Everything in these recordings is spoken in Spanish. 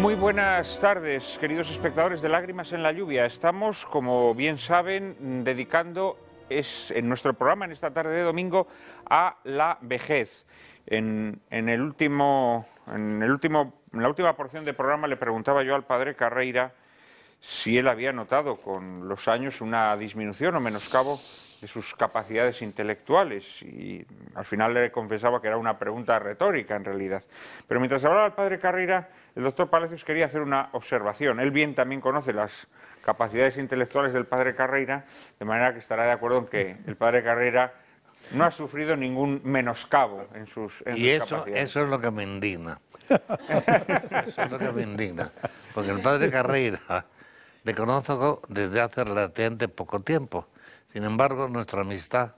Muy buenas tardes, queridos espectadores de Lágrimas en la Lluvia. Estamos, como bien saben, dedicando es, en nuestro programa en esta tarde de domingo a la vejez. En, el último, en, el último, en la última porción del programa le preguntaba yo al padre Carreira si él había notado con los años una disminución o menoscabo de sus capacidades intelectuales y al final le confesaba que era una pregunta retórica en realidad. Pero mientras hablaba el padre Carrera, el doctor Palacios quería hacer una observación. Él bien también conoce las capacidades intelectuales del padre Carrera, de manera que estará de acuerdo en que el padre Carrera no ha sufrido ningún menoscabo en sus en Y eso, eso es lo que me indigna. eso es lo que me indigna. Porque el padre Carrera le conozco desde hace relativamente poco tiempo sin embargo, nuestra amistad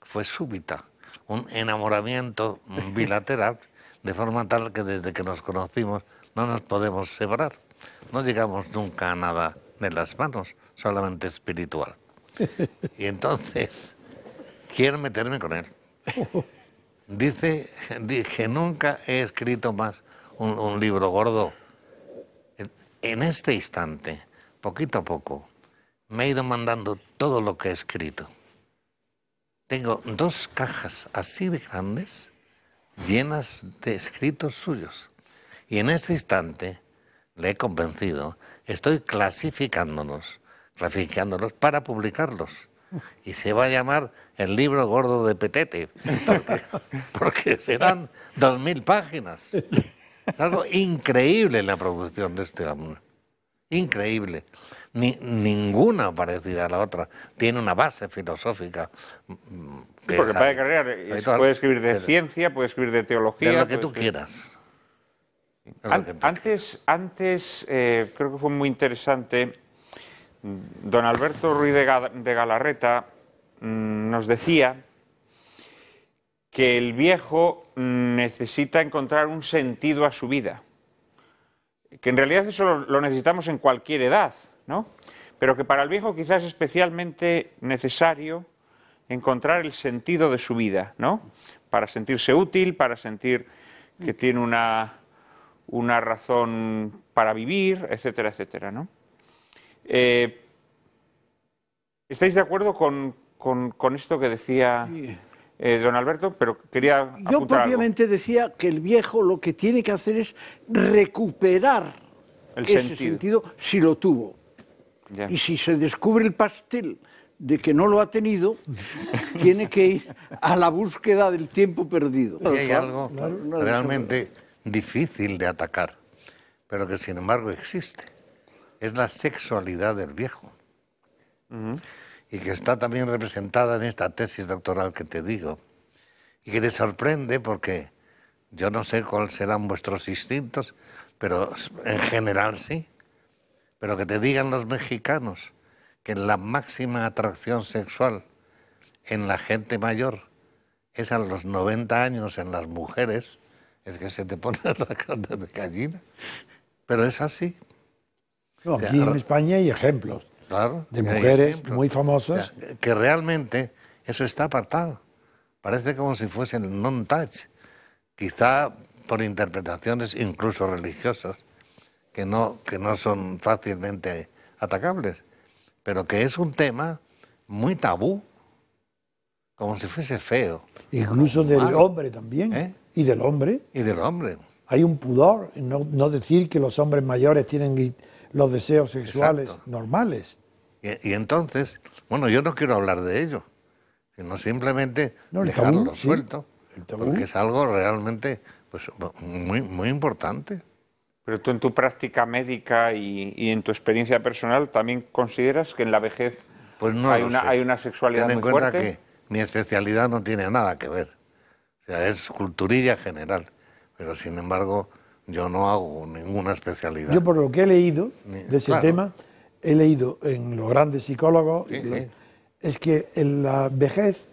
fue súbita, un enamoramiento bilateral, de forma tal que desde que nos conocimos no nos podemos separar. No llegamos nunca a nada de las manos, solamente espiritual. Y entonces, quiero meterme con él. Dice que nunca he escrito más un, un libro gordo. En este instante, poquito a poco, me he ido mandando todo lo que he escrito. Tengo dos cajas así de grandes llenas de escritos suyos. Y en este instante le he convencido, estoy clasificándolos, clasificándolos para publicarlos. Y se va a llamar el libro gordo de Petete, porque, serán dos mil páginas. Es algo increíble la producción de este hombre. Increíble ni, ninguna parecida a la otra. Tiene una base filosófica. Mm, mm, porque eh, puede escribir de ciencia, puede escribir de teología. De lo que tú quieras. antes, antes eh, creo que fue muy interesante, mm, don Alberto Ruiz de, Galarreta nos decía que el viejo necesita encontrar un sentido a su vida, que en realidad eso lo necesitamos en cualquier edad, pero que para el viejo quizás es especialmente necesario encontrar el sentido de su vida, ¿no? Para sentirse útil, para sentir que tiene una, una razón para vivir, etcétera, etcétera, ¿no? Eh, ¿Estáis de acuerdo con, esto que decía eh, don Alberto? Pero quería. Yo propiamente decía que el viejo lo que tiene que hacer es recuperar el ese sentido si lo tuvo. Y si se descubre el pastel de que no lo ha tenido, tiene que ir a la búsqueda del tiempo perdido. Y hay algo realmente difícil de atacar, pero que sin embargo existe. Es la sexualidad del viejo. Y que está también representada en esta tesis doctoral que te digo. Y que te sorprende porque yo no sé cuáles serán vuestros instintos, pero en general sí. Pero que te digan los mexicanos que la máxima atracción sexual en la gente mayor es a los 90 años en las mujeres, es que se te pone la carta de gallina. Pero es así. aquí en España hay ejemplos de mujeres muy famosas. que realmente eso está apartado. Parece como si fuese el non-touch. Quizá por interpretaciones incluso religiosas, que no, que no son fácilmente atacables, pero que es un tema muy tabú, como si fuese feo. Incluso del hombre también. ¿Eh? Y del hombre. Y del hombre. Hay un pudor, no, no decir que los hombres mayores tienen los deseos sexuales normales. Y, entonces, bueno, yo no quiero hablar de ello, sino simplemente no, dejarlo suelto, porque es algo realmente pues, muy, muy importante. Pero tú en tu práctica médica y, en tu experiencia personal también consideras que en la vejez pues no hay, una, hay, una, sexualidad Ten en cuenta que mi especialidad no tiene nada que ver. O sea, es culturilla general. Pero sin embargo, yo no hago ninguna especialidad. Yo por lo que he leído de ese tema, he leído en los grandes psicólogos, es que en la vejez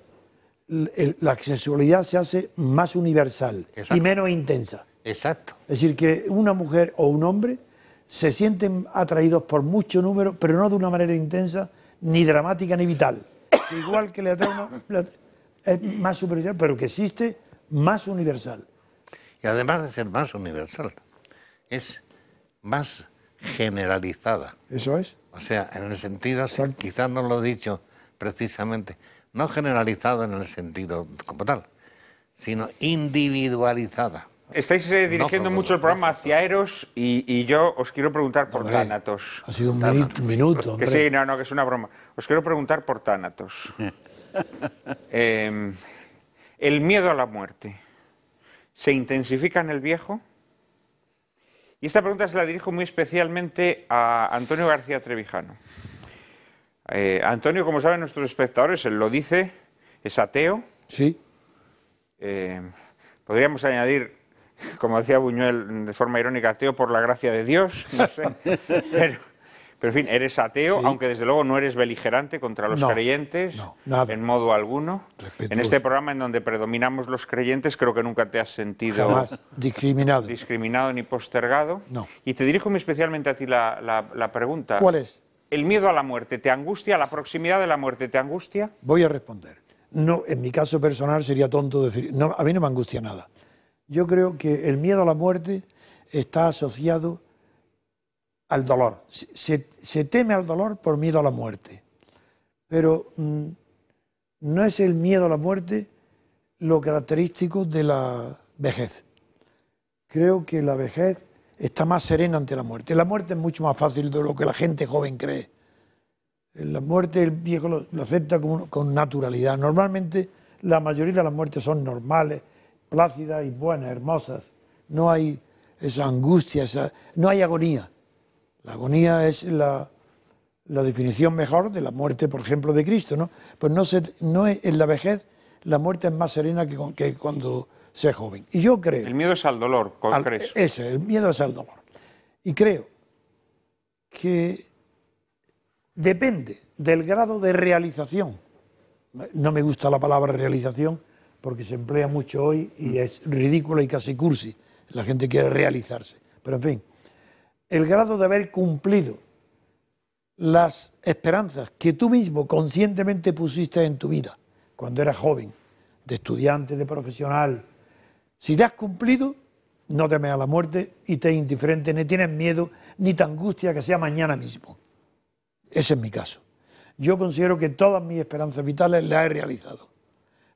la sexualidad se hace más universal y menos intensa. Exacto. Es decir, que una mujer o un hombre se sienten atraídos por mucho número, pero no de una manera intensa, ni dramática, ni vital. igual que le atrae es más superficial, pero que existe más universal. Y además de ser más universal, es más generalizada. Eso es. O sea, en el sentido, quizás no lo he dicho precisamente, no generalizada en el sentido como tal, sino individualizada. Estáis eh, dirigiendo mucho el programa hacia Eros y, yo os quiero preguntar por Tánatos. Ha sido un minuto. que sí, no, no, que es una broma. Os quiero preguntar por Tánatos. Em, el miedo a la muerte. ¿Se intensifica en el viejo? Y esta pregunta se la dirijo muy especialmente a Antonio García Trevijano. Eh, Antonio, como saben nuestros espectadores, él lo dice, es ateo. Sí. Eh, podríamos añadir como decía Buñuel de forma irónica, ateo por la gracia de Dios, no sé. Pero, en fin, eres ateo, aunque desde luego no eres beligerante contra los creyentes, en modo alguno. En este programa en donde predominamos los creyentes, creo que nunca te has sentido discriminado. discriminado ni postergado. Y te dirijo muy especialmente a ti la, pregunta. ¿Cuál es? ¿El miedo a la muerte te angustia? ¿La proximidad de la muerte te angustia? Voy a responder. No, en mi caso personal sería tonto decir, no, a mí no me angustia nada. Yo creo que el miedo a la muerte está asociado al dolor. Se, teme al dolor por miedo a la muerte. Pero mm, no es el miedo a la muerte lo característico de la vejez. Creo que la vejez está más serena ante la muerte. La muerte es mucho más fácil de lo que la gente joven cree. La muerte el viejo lo, acepta con naturalidad. Normalmente la mayoría de las muertes son normales plácidas y buenas, hermosas. No hay esa angustia, no hay agonía. La agonía es la, definición mejor de la muerte, por ejemplo, de Cristo. ¿no? Pues no, no es, en la vejez la muerte es más serena que, cuando se es joven. Y yo creo... El miedo es al dolor, ¿crees? Ese, el miedo es al dolor. Y creo que depende del grado de realización. No me gusta la palabra realización porque se emplea mucho hoy y es ridículo y casi cursi. La gente quiere realizarse. Pero en fin, el grado de haber cumplido las esperanzas que tú mismo conscientemente pusiste en tu vida cuando eras joven, de estudiante, de profesional, si te has cumplido, no temes a la muerte y te es indiferente, ni tienes miedo, ni te angustia que sea mañana mismo. Ese es mi caso. Yo considero que todas mis esperanzas vitales las he realizado.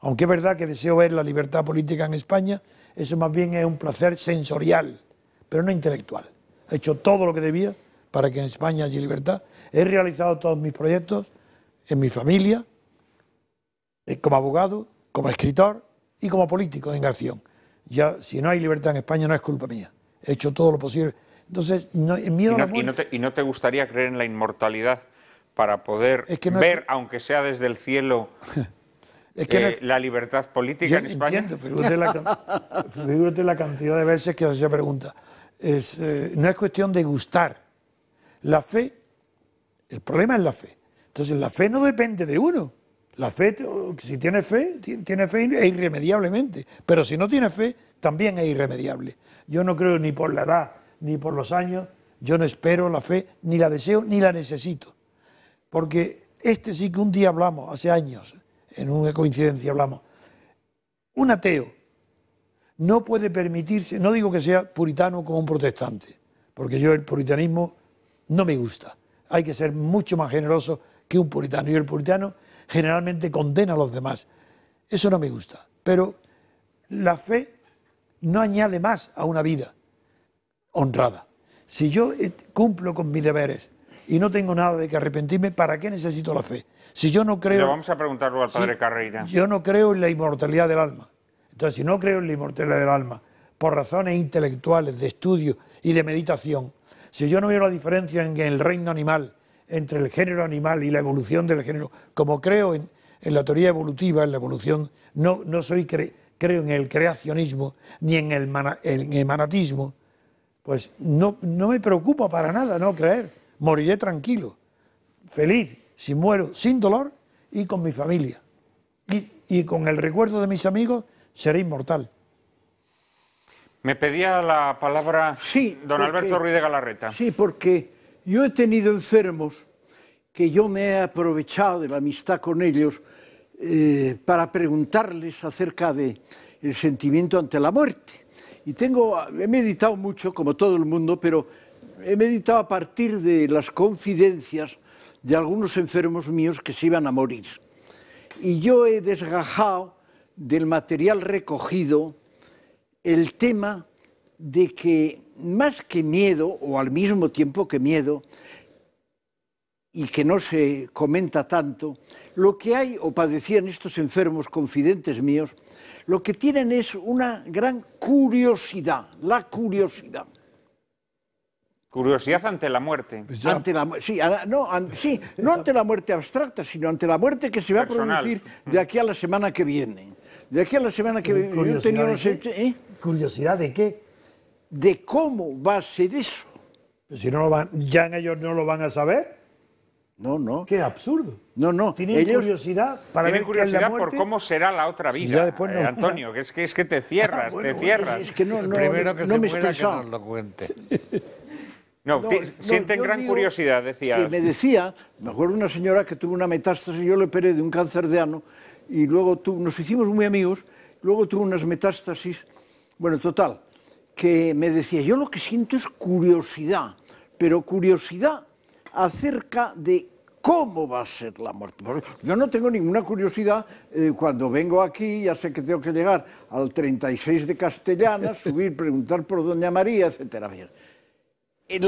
Aunque es verdad que deseo ver la libertad política en España, eso más bien es un placer sensorial, pero no intelectual. He hecho todo lo que debía para que en España haya libertad. He realizado todos mis proyectos en mi familia, eh, como abogado, como escritor y como político en acción. Ya, si no hay libertad en España, no es culpa mía. He hecho todo lo posible. Entonces, no, miedo ¿Y no, te, ¿Y no te gustaría creer en la inmortalidad para poder ver, aunque sea desde el cielo, la libertad política en España. Entiendo, la, cantidad de veces que esa pregunta. Eh, no es cuestión de gustar. La fe, el problema es la fe. Entonces, la fe no depende de uno. La fe, si tiene fe, tiene fe e irremediablemente. Pero si no tiene fe, también es irremediable. Yo no creo ni por la edad, ni por los años, yo no espero la fe, ni la deseo, ni la necesito. Porque este sí que un día hablamos, hace años, en una coincidencia hablamos, un ateo no puede permitirse, no digo que sea puritano como un protestante, porque yo el puritanismo no me gusta. Hay que ser mucho más generoso que un puritano. Y el puritano generalmente condena a los demás. Eso no me gusta. Pero la fe no añade más a una vida honrada. Si yo eh, cumplo con mis deberes, y no tengo nada de que arrepentirme, ¿para qué necesito la fe? Si yo no creo... vamos a preguntarlo al padre Yo no creo en la inmortalidad del alma. Entonces, si no creo en la inmortalidad del alma, por razones intelectuales, de estudio y de meditación, si yo no veo la diferencia en el reino animal, entre el género animal y la evolución del género, como creo en, la teoría evolutiva, en la evolución, no, no soy creo en el creacionismo ni en el, manatismo, pues no, no me preocupa para nada no creer moriré tranquilo, feliz, si muero sin dolor y con mi familia. Y, con el recuerdo de mis amigos seré inmortal. Me pedía la palabra don Alberto Ruiz de Galarreta. Sí, porque yo he tenido enfermos que yo me he aprovechado de la amistad con ellos eh, para preguntarles acerca del sentimiento ante la muerte. Y tengo, he meditado mucho, como todo el mundo, pero he meditado a partir de las confidencias de algunos enfermos míos que se iban a morir. Y yo he desgajado del material recogido el tema de que más que miedo, o al mismo tiempo que miedo, y que no se comenta tanto, lo que hay o padecían estos enfermos confidentes míos, lo que tienen es una gran curiosidad, la curiosidad. Curiosidad ante la muerte. Pues sí, no, ante la muerte abstracta, sino ante la muerte que se va a producir de aquí a la semana que viene. De aquí a la semana que viene. Este, ¿eh? ¿Curiosidad de qué? De cómo va a ser eso. Pues si no lo van, ya ellos no lo van a saber. No, no. Qué absurdo. No, no. Tienen curiosidad para mí ver curiosidad por cómo será la otra vida. Eh, Antonio, que es que es que te cierras, ah, te cierras. Es que no, no, Primero que no se me muera, que nos lo cuente. No, sienten gran curiosidad, decía. me decía, me acuerdo una señora que tuvo una metástasis, yo le operé de un cáncer de ano, y luego nos hicimos muy amigos, luego tuvo unas metástasis, bueno, total, que me decía, yo lo que siento es curiosidad, pero curiosidad acerca de cómo va a ser la muerte. Yo no tengo ninguna curiosidad eh, cuando vengo aquí, ya sé que tengo que llegar al 36 de Castellana, subir, preguntar por Doña María, etcétera. Bien. Eh,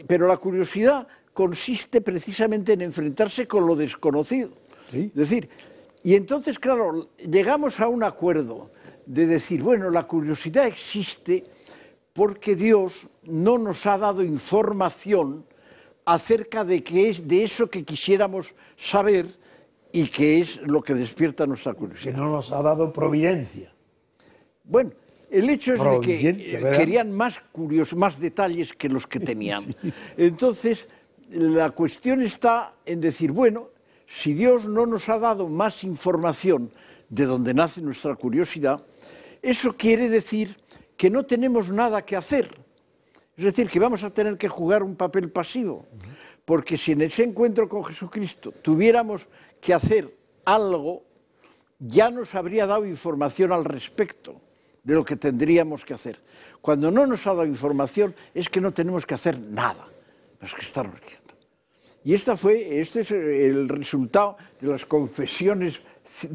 eh, pero la curiosidad consiste precisamente en enfrentarse con lo desconocido. Es decir, y entonces, claro, llegamos a un acuerdo de decir, bueno, la curiosidad existe porque Dios no nos ha dado información acerca de, qué es, de eso que quisiéramos saber y que es lo que despierta nuestra curiosidad. Que no nos ha dado providencia. Bueno, el hecho es de que eh, querían más más detalles que los que tenían. Entonces, la cuestión está en decir, bueno, si Dios no nos ha dado más información de donde nace nuestra curiosidad, eso quiere decir que no tenemos nada que hacer. Es decir, que vamos a tener que jugar un papel pasivo. Porque si en ese encuentro con Jesucristo tuviéramos que hacer algo, ya nos habría dado información al respecto de lo que tendríamos que hacer. Cuando no nos ha dado información es que no tenemos que hacer nada, es que estamos quietos. Y esta fue, este es el resultado de las confesiones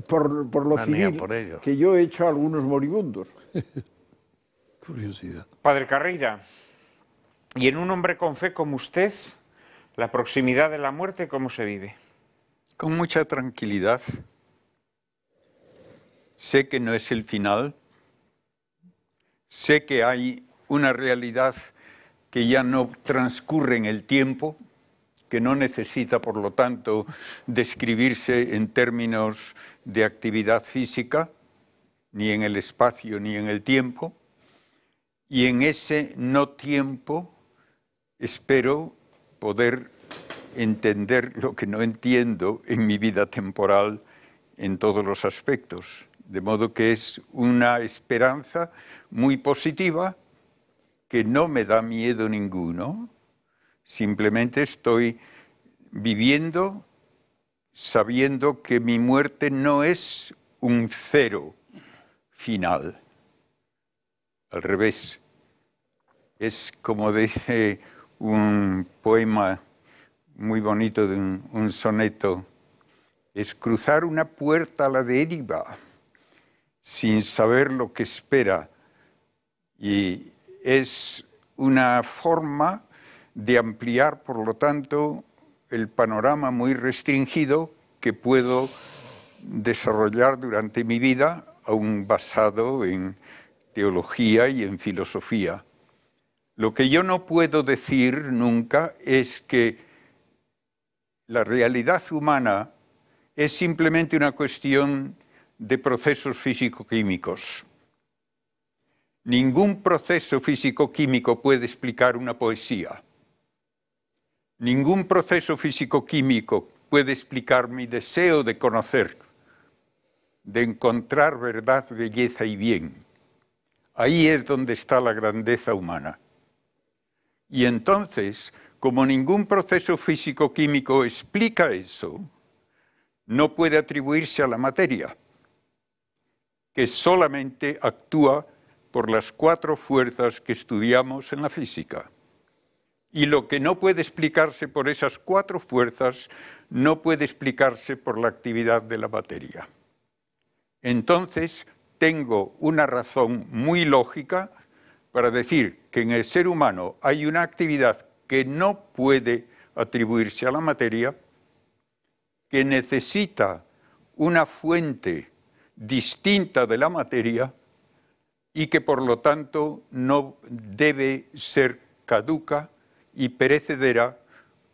por, por lo civil que yo he hecho a algunos moribundos. Curiosidad. Padre Carreira, y en un hombre con fe como usted, la proximidad de la muerte, ¿cómo se vive? Con mucha tranquilidad. Sé que no es el final, Sé que hay una realidad que ya no transcurre en el tiempo, que no necesita, por lo tanto, describirse en términos de actividad física, ni en el espacio, ni en el tiempo. Y en ese no tiempo espero poder entender lo que no entiendo en mi vida temporal en todos los aspectos. De modo que es una esperanza muy positiva que no me da miedo ninguno, simplemente estoy viviendo sabiendo que mi muerte no es un cero final, al revés, es como dice un poema muy bonito de un, un soneto, es cruzar una puerta a la deriva sin saber lo que espera. Y es una forma de ampliar, por lo tanto, el panorama muy restringido que puedo desarrollar durante mi vida, aún basado en teología y en filosofía. Lo que yo no puedo decir nunca es que la realidad humana es simplemente una cuestión de procesos físico-químicos. Ningún proceso físico-químico puede explicar una poesía. Ningún proceso físico-químico puede explicar mi deseo de conocer, de encontrar verdad, belleza y bien. Ahí es donde está la grandeza humana. Y entonces, como ningún proceso físico-químico explica eso, no puede atribuirse a la materia que solamente actúa por las cuatro fuerzas que estudiamos en la física. Y lo que no puede explicarse por esas cuatro fuerzas no puede explicarse por la actividad de la materia. Entonces, tengo una razón muy lógica para decir que en el ser humano hay una actividad que no puede atribuirse a la materia, que necesita una fuente distinta de la materia y que por lo tanto no debe ser caduca y perecedera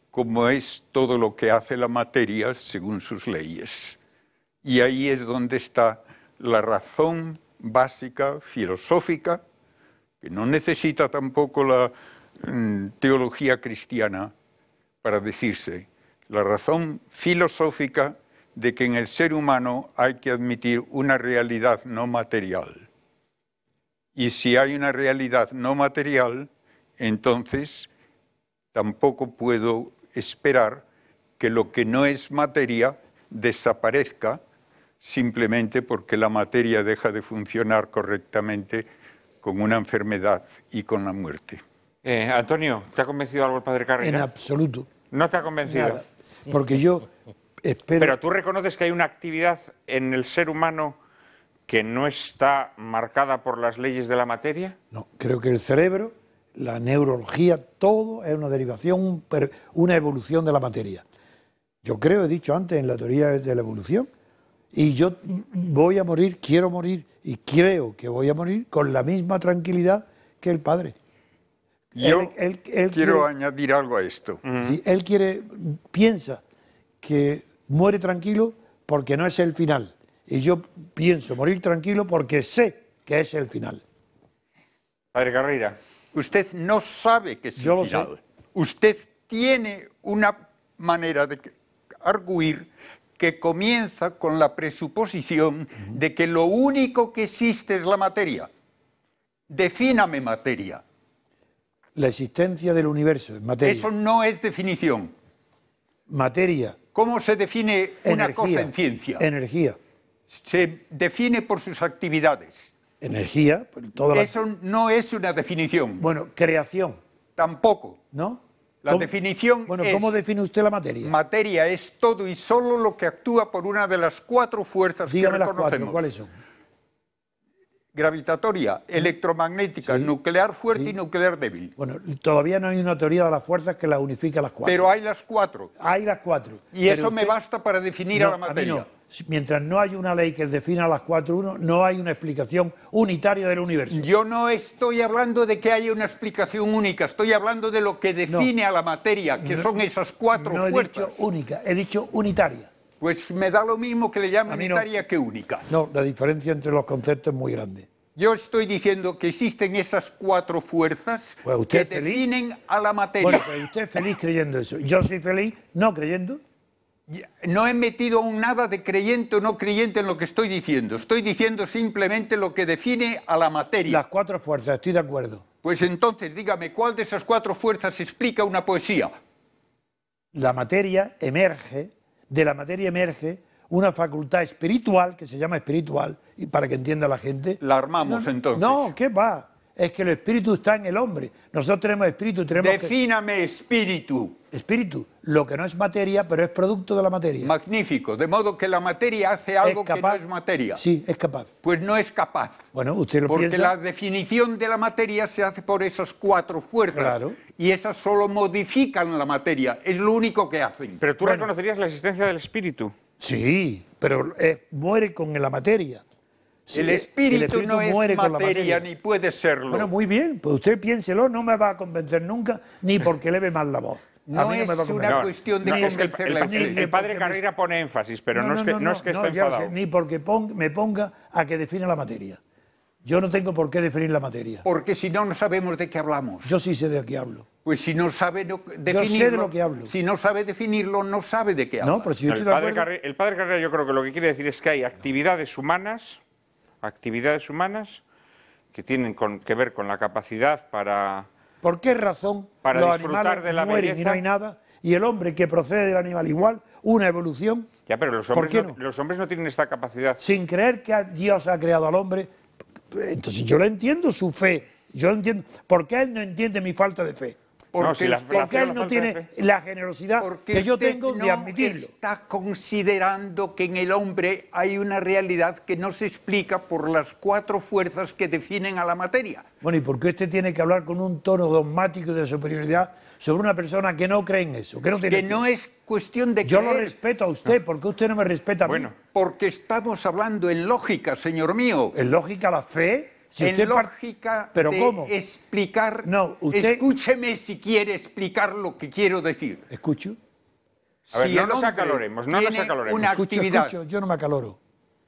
como es todo lo que hace la materia según sus leyes. Y ahí es donde está la razón básica filosófica, que no necesita tampoco la mm, teología cristiana para decirse. La razón filosófica de que en el ser humano hay que admitir una realidad no material. Y si hay una realidad no material, entonces tampoco puedo esperar que lo que no es materia desaparezca simplemente porque la materia deja de funcionar correctamente con una enfermedad y con la muerte. Eh, Antonio, ¿te ha convencido algo el padre Carrera? En absoluto. ¿No te ha convencido? porque yo pero tú reconoces que hay una actividad en el ser humano que no está marcada por las leyes de la materia? No, creo que el cerebro, la neurología, todo es una derivación, una evolución de la materia. Yo creo, he dicho antes, en la teoría de la evolución, y yo voy a morir, quiero morir, y creo que voy a morir con la misma tranquilidad que el padre. Yo quiero añadir algo a esto. él quiere, piensa que muere tranquilo porque no es el final. Y yo pienso morir tranquilo porque sé que es el final. Padre Carrera, usted no sabe que es el final. Lo sé. Usted tiene una manera de arguir que comienza con la presuposición de que lo único que existe es la materia. Defíname materia. La existencia del universo es materia. Eso no es definición. Materia ¿Cómo se define una cosa en ciencia? Energía. Se define por sus actividades. Energía, toda Eso no es una definición. Bueno, creación. Tampoco. ¿No? La definición definición Bueno, ¿cómo define usted la materia? Materia es todo y solo lo que actúa por una de las cuatro fuerzas que que reconocemos. Las cuatro, ¿cuáles son? gravitatoria, electromagnética, nuclear fuerte y nuclear débil. Bueno, todavía no hay una teoría de las fuerzas que las unifique a las cuatro. Pero hay las cuatro. Hay las cuatro. Y eso me basta para definir a la materia. Mientras no hay una ley que defina las cuatro uno, no hay una explicación unitaria del universo. Yo no estoy hablando de que haya una explicación única, estoy hablando de lo que define a la materia, que son esas cuatro no fuerzas. he dicho única, he dicho unitaria. Pues me da lo mismo que le llamen unitaria que única. No, la diferencia entre los conceptos es muy grande. Yo estoy diciendo que existen esas cuatro fuerzas pues que definen a la materia. Bueno, pues usted feliz creyendo eso. Yo soy feliz no creyendo. No he metido aún nada de creyente o no creyente en lo que estoy diciendo. Estoy diciendo simplemente lo que define a la materia. Las cuatro fuerzas, estoy de acuerdo. Pues entonces dígame, ¿cuál de esas cuatro fuerzas explica una poesía? La materia emerge de la materia emerge una facultad espiritual que se llama espiritual, y para que entienda la gente. La armamos entonces. No, ¿qué va? es que el espíritu está en el hombre. Nosotros tenemos espíritu, tenemos. Defíname espíritu. Espíritu, lo que no es materia, pero es producto de la materia. Magnífico, de modo que la materia hace algo que no es materia. Sí, es capaz. Pues no es capaz. Bueno, usted lo Porque la definición de la materia se hace por esas cuatro fuerzas. Claro. Y esas solo modifican la materia, es lo único que hacen. Pero tú reconocerías la existencia del espíritu. Sí, pero eh, muere con la materia el, espíritu no es materia, ni puede serlo. Bueno, muy bien, pues usted piénselo, no me va a convencer nunca, ni porque leve mal la voz. No, es una cuestión de no, el, padre Carrera pone énfasis, pero no, es que, esté enfadado. ni porque me ponga a que define la materia. Yo no tengo por qué definir la materia. Porque si no, no sabemos de qué hablamos. Yo sí sé de qué hablo. Pues si no sabe definirlo. Si no sabe definirlo, no sabe de qué habla. el, padre el padre Carrera, yo creo que lo que quiere decir es que hay actividades humanas actividades humanas que tienen con, que ver con la capacidad para... ¿Por qué razón para disfrutar de la mueren y no hay nada? Y el hombre que procede del animal igual, una evolución. Ya, pero los hombres, no, los hombres no tienen esta capacidad. Sin creer que Dios ha creado al hombre. Entonces yo lo entiendo, su fe. Yo entiendo. ¿Por qué él no entiende mi falta de fe? Porque, él no tiene la generosidad porque que yo tengo de admitirlo. Está considerando que en el hombre hay una realidad que no se explica por las cuatro fuerzas que definen a la materia. Bueno, ¿y por qué usted tiene que hablar con un tono dogmático de superioridad sobre una persona que no cree en eso? Que no, es cuestión de que Yo lo respeto a usted, porque usted no me respeta a mí? bueno, Porque estamos hablando en lógica, señor mío. ¿En lógica la fe? Si en lógica de explicar. No, Escúcheme si quiere explicar lo que quiero decir. ¿Escucho? si no nos acaloremos, no nos acaloremos. Una actividad, yo no me acaloro.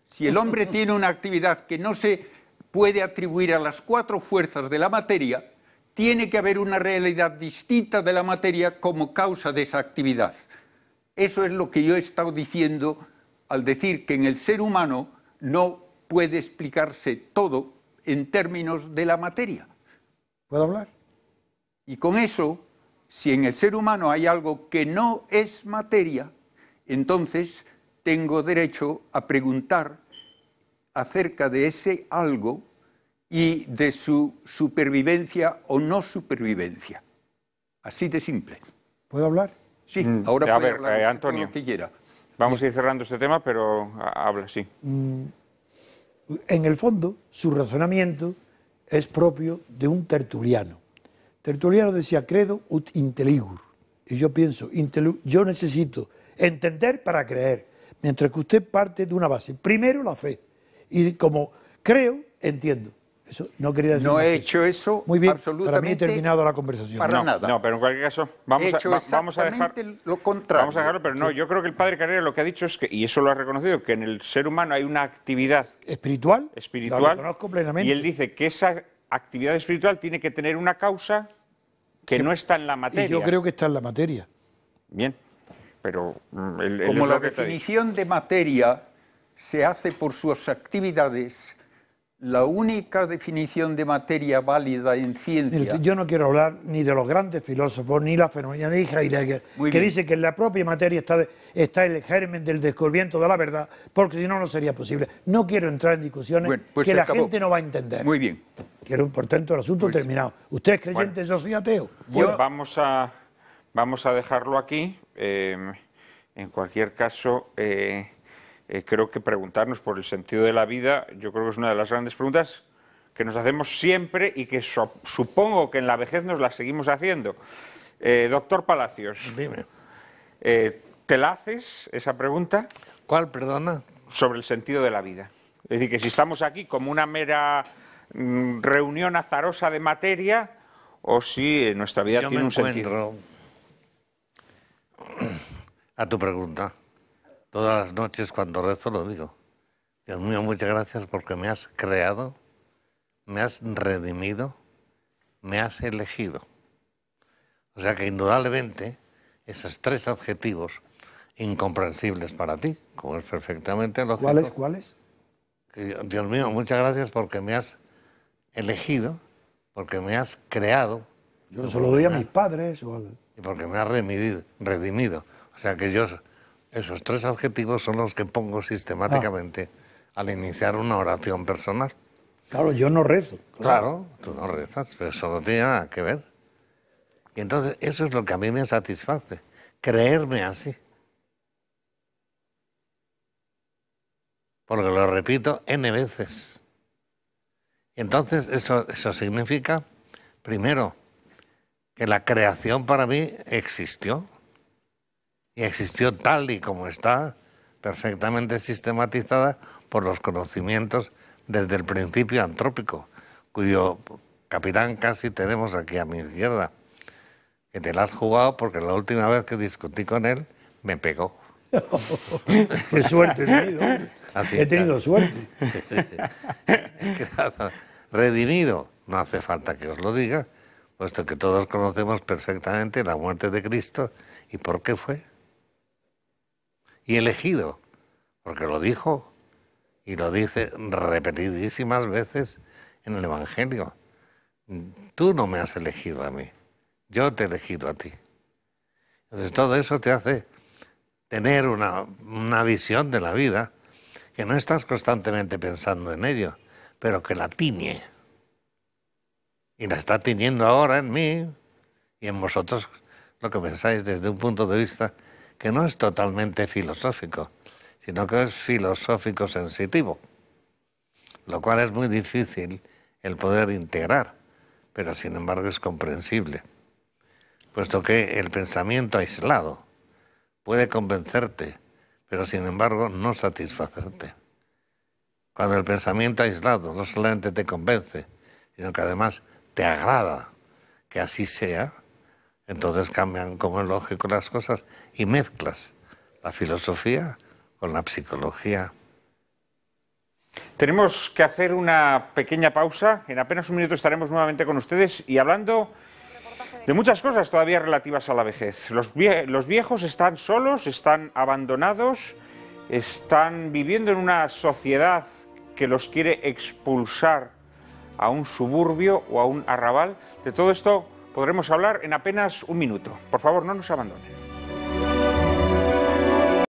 Si el hombre tiene una actividad que no se puede atribuir a las cuatro fuerzas de la materia, tiene que haber una realidad distinta de la materia como causa de esa actividad. Eso es lo que yo he estado diciendo al decir que en el ser humano no puede explicarse todo en términos de la materia. ¿Puedo hablar? Y con eso, si en el ser humano hay algo que no es materia, entonces tengo derecho a preguntar acerca de ese algo y de su supervivencia o no supervivencia. Así de simple. ¿Puedo hablar? Sí, mm. ahora a ver, hablar eh, Antonio, lo quiera. Vamos a ir cerrando este tema, pero ah, habla, sí. Mm. En el fondo, su razonamiento es propio de un tertuliano. Tertuliano decía credo ut inteligur. Y yo pienso, yo necesito entender para creer, mientras que usted parte de una base. Primero la fe. Y como creo, entiendo no he hecho eso. Muy bien, absolutamente para mí he terminado la conversación. Para nada. No, pero en cualquier caso, vamos, a, vamos a dejar. lo contrario. Vamos a dejarlo, pero no, yo creo que el padre Carrera lo que ha dicho es que, y eso lo ha reconocido, que en el ser humano hay una actividad. Espiritual. Espiritual. Lo reconozco plenamente. Y él dice que esa actividad espiritual tiene que tener una causa que, no está en la materia. Y yo creo que está en la materia. Bien, pero. Mm, Como la definición de materia se hace por sus actividades la única definición de materia válida en ciencia. Yo no quiero hablar ni de los grandes filósofos, ni la fenomenología de Heidegger, que dice que la propia materia está, está el germen del descubrimiento de la verdad, porque si no, no sería posible. No quiero entrar en discusiones pues que la gente no va a entender. Muy bien. Quiero, por tanto, el asunto terminado. Usted es creyente, yo soy ateo. Bueno, vamos, a, vamos a dejarlo aquí. Eh, en cualquier caso. Eh, eh, creo que preguntarnos por el sentido de la vida, yo creo que es una de las grandes preguntas que nos hacemos siempre y que supongo que en la vejez nos la seguimos haciendo. Eh, doctor Palacios, dime. Eh, ¿Te la haces esa pregunta? ¿Cuál, perdona? Sobre el sentido de la vida. Es decir, que si estamos aquí como una mera mm, reunión azarosa de materia o si nuestra vida tiene un sentido. A tu pregunta. Todas las noches cuando rezo lo digo. Dios mío, muchas gracias porque me has creado, me has redimido, me has elegido. O sea que indudablemente esos tres adjetivos incomprensibles para ti, como es perfectamente lógico. ¿Cuáles? ¿Cuáles? Dios mío, muchas gracias porque me has elegido, porque me has creado. Yo se lo doy a mis padres. Y porque me has redimido, redimido. O sea que yo esos tres adjetivos son los que pongo sistemáticamente ah. al iniciar una oración personal. Claro, yo no rezo. Claro. tú no rezas, pero eso no tiene nada que ver. Y entonces eso es lo que a mí me satisface, creerme así. Porque lo repito N veces. Y entonces eso, eso significa, primero, que la creación para mí existió y existió tal y como está, perfectamente sistematizada por los conocimientos desde el principio antrópico, cuyo capitán casi tenemos aquí a mi izquierda, que te la has jugado porque la última vez que discutí con él me pegó. Qué suerte he tenido. he tenido suerte. redimido, no hace falta que os lo diga, puesto que todos conocemos perfectamente la muerte de Cristo y por qué fue y elegido, porque lo dijo y lo dice repetidísimas veces en el Evangelio. Tú no me has elegido a mí, yo te he elegido a ti. Entonces todo eso te hace tener una, visión de la vida que no estás constantemente pensando en ello, pero que la tiñe. Y la está tiñendo ahora en mí y en vosotros lo que pensáis desde un punto de vista que no es totalmente filosófico, sino que es filosófico-sensitivo, lo cual es muy difícil el poder integrar, pero sin embargo es comprensible, puesto que el pensamiento aislado puede convencerte, pero sin embargo no satisfacerte. Cuando el pensamiento aislado no solamente te convence, sino que además te agrada que así sea, entonces cambian, como es lógico, las cosas y mezclas la filosofía con la psicología. Tenemos que hacer una pequeña pausa. En apenas un minuto estaremos nuevamente con ustedes y hablando de muchas cosas todavía relativas a la vejez. Los, los viejos están solos, están abandonados, están viviendo en una sociedad que los quiere expulsar a un suburbio o a un arrabal. De todo esto podremos hablar en apenas un minuto. Por favor, no nos abandonen.